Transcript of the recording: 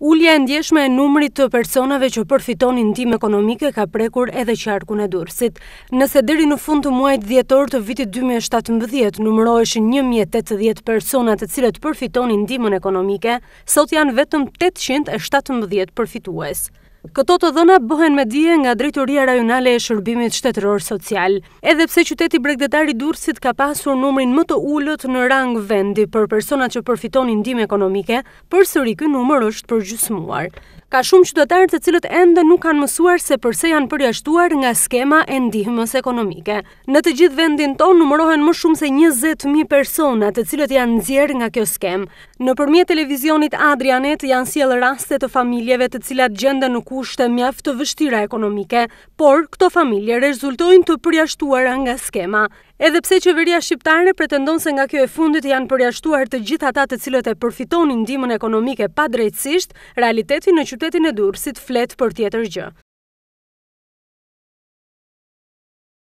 Ullja e ndjeshme e numrit të personave që përfitonin tim ekonomike ka prekur edhe qarkun e dursit. Nëse deri në fund të muajt djetor të vitit 2017, numëroeshin 1.080 personat të cilët përfitonin timën ekonomike, sot janë vetëm 817 përfitues. Këto të dhëna bëhen me dje nga drejtoria rajonale e shërbimit shtetëror social. Edhepse qyteti bregdetari dursit ka pasur numrin më të ullët në rang vendi për persona që përfitonin dim ekonomike, për sëri kënë numër është përgjusmuar ka shumë qytetarë të cilët ende nuk kanë mësuar se përse janë përjashtuar nga skema e ndihmës ekonomike. Në të gjithë vendin tonë numërohen më shumë se 20.000 persona të cilët janë nxjerrë nga kjo skem. Nëpërmjet televizionit Adrianet janë sjell raste të familjeve të cilat gjenden në kushte mjaft të vështira ekonomike, por këto familje rezultojnë të përjashtuara nga skema. Edhe pse qeveria shqiptare pretendon se nga kjo e fundit janë përjashtuar të gjitha ta të cilët e përfitonin dimën ekonomike pa drejtsisht, realitetin në qytetin e durësit flet për tjetër gjë.